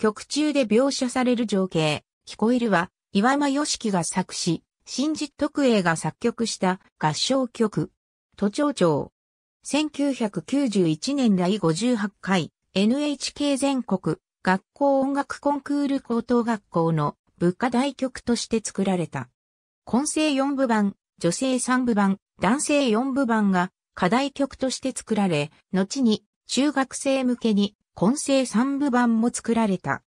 曲中で描写される情景、聞こえるは、岩間良樹が作詞、新実徳英が作曲した合唱曲、都庁長。1991年第58回 NHK 全国学校音楽コンクール高等学校の物価大曲として作られた。混声4部版、女性3部版、男性4部版が課題曲として作られ、後に中学生向けに混成三部版も作られた。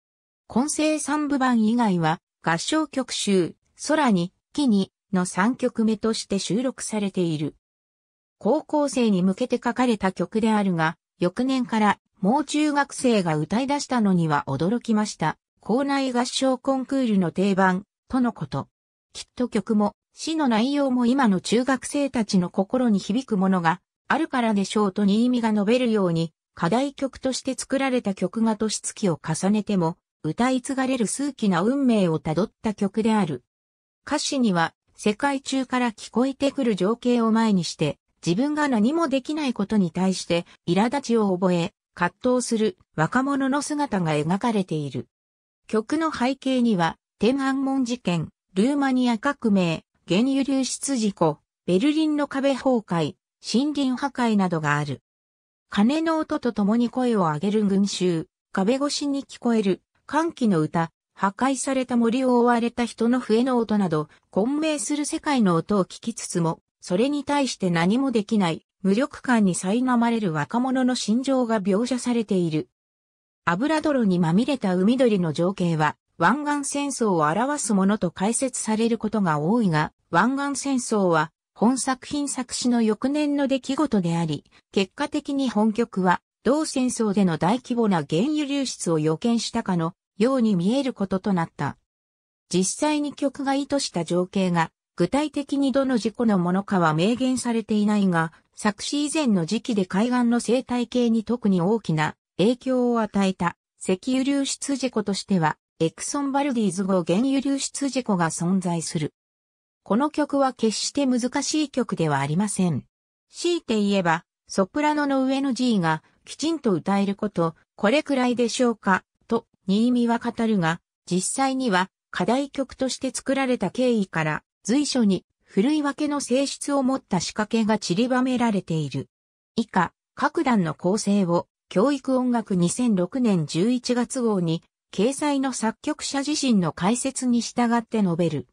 混成三部版以外は、合唱曲集、空に、木に、の3曲目として収録されている。高校生に向けて書かれた曲であるが、翌年からもう中学生が歌い出したのには驚きました。校内合唱コンクールの定番、とのこと。きっと曲も、詩の内容も今の中学生たちの心に響くものがあるからでしょうと新見が述べるように、課題曲として作られた曲が年月を重ねても、歌い継がれる数奇な運命をたどった曲である。歌詞には、世界中から聞こえてくる情景を前にして、自分が何もできないことに対して、苛立ちを覚え、葛藤する若者の姿が描かれている。曲の背景には、天安門事件、ルーマニア革命、原油流出事故、ベルリンの壁崩壊、森林破壊などがある。鐘の音と共に声を上げる群衆、壁越しに聞こえる、歓喜の歌、破壊された森を追われた人の笛の音など、混迷する世界の音を聞きつつも、それに対して何もできない、無力感に苛まれる若者の心情が描写されている。油泥にまみれた海鳥の情景は、湾岸戦争を表すものと解説されることが多いが、湾岸戦争は本作品作詞の翌年の出来事であり、結果的に本曲は、同戦争での大規模な原油流出を予見したかのように見えることとなった。実際に曲が意図した情景が、具体的にどの事故のものかは明言されていないが、作詞以前の時期で海岸の生態系に特に大きな影響を与えた石油流出事故としては、エクソンバルディーズ号原油流出事故が存在する。この曲は決して難しい曲ではありません。強いて言えば、ソプラノの上の G がきちんと歌えること、これくらいでしょうか、と、新見は語るが、実際には課題曲として作られた経緯から随所に古い分けの性質を持った仕掛けが散りばめられている。以下、各段の構成を教育音楽2006年11月号に掲載の作曲者自身の解説に従って述べる。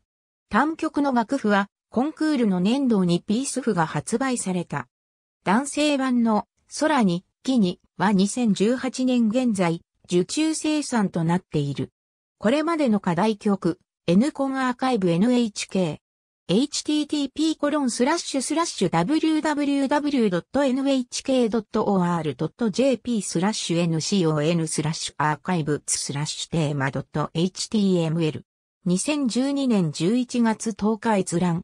単曲の楽譜は、コンクールの年度にピース譜が発売された。男性版の空に、木には2018年現在、受注生産となっている。これまでの課題曲、N コンアーカイブ NHK。http://www.nhk.or.jp スラッシュ ncon スラッシュアーカイブスラッシュテーマ .html 2012年11月10日閲覧。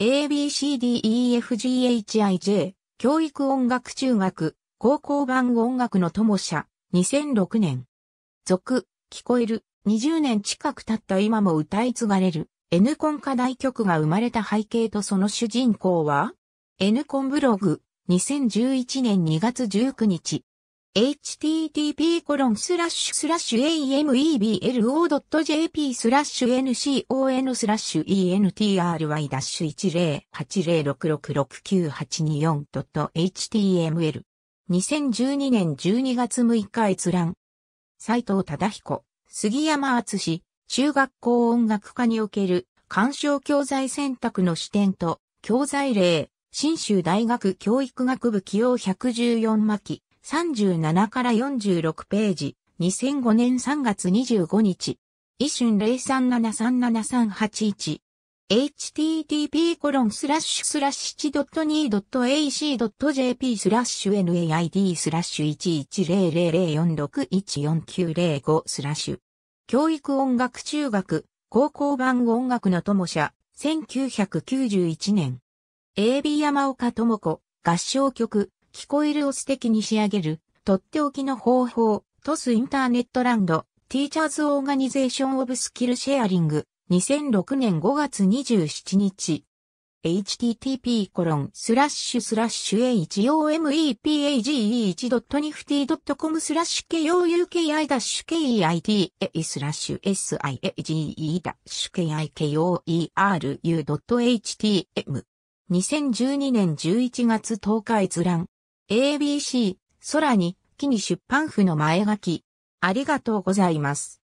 ABCDEFGHIJ、教育音楽中学、高校版音楽の友社、2006年。続、聞こえる、20年近く経った今も歌い継がれる、N コン課題曲が生まれた背景とその主人公は ?N コンブログ、2011年2月19日。http://ameblo.jp スラッシュ ncon スラッシュ entry-10806669824.html 2012年12月6日閲覧斎藤忠彦、杉山厚志、中学校音楽科における鑑賞教材選択の視点と教材例、新州大学教育学部起用114巻37から46ページ、2005年3月25日、一瞬03737381、http コロンスラッシュスラッシュ 1.2.ac.jp スラッシュ naid スラッシュ110004614905スラッシュ教育音楽中学高校版音楽の友社1991年 AB 山岡智子合唱曲聞こえるを素敵に仕上げる、とっておきの方法、トスインターネットランド、ティーチャーズオーガニゼーションオブスキルシェアリング、2006年5月27日。http コロンスラッシュスラッシュ homepage1.nifty.com スラッシュ kouki keit スラッシュ siage kikoeru.htm 2012年11月10日閲覧 ABC、空に、木に出版譜の前書き。ありがとうございます。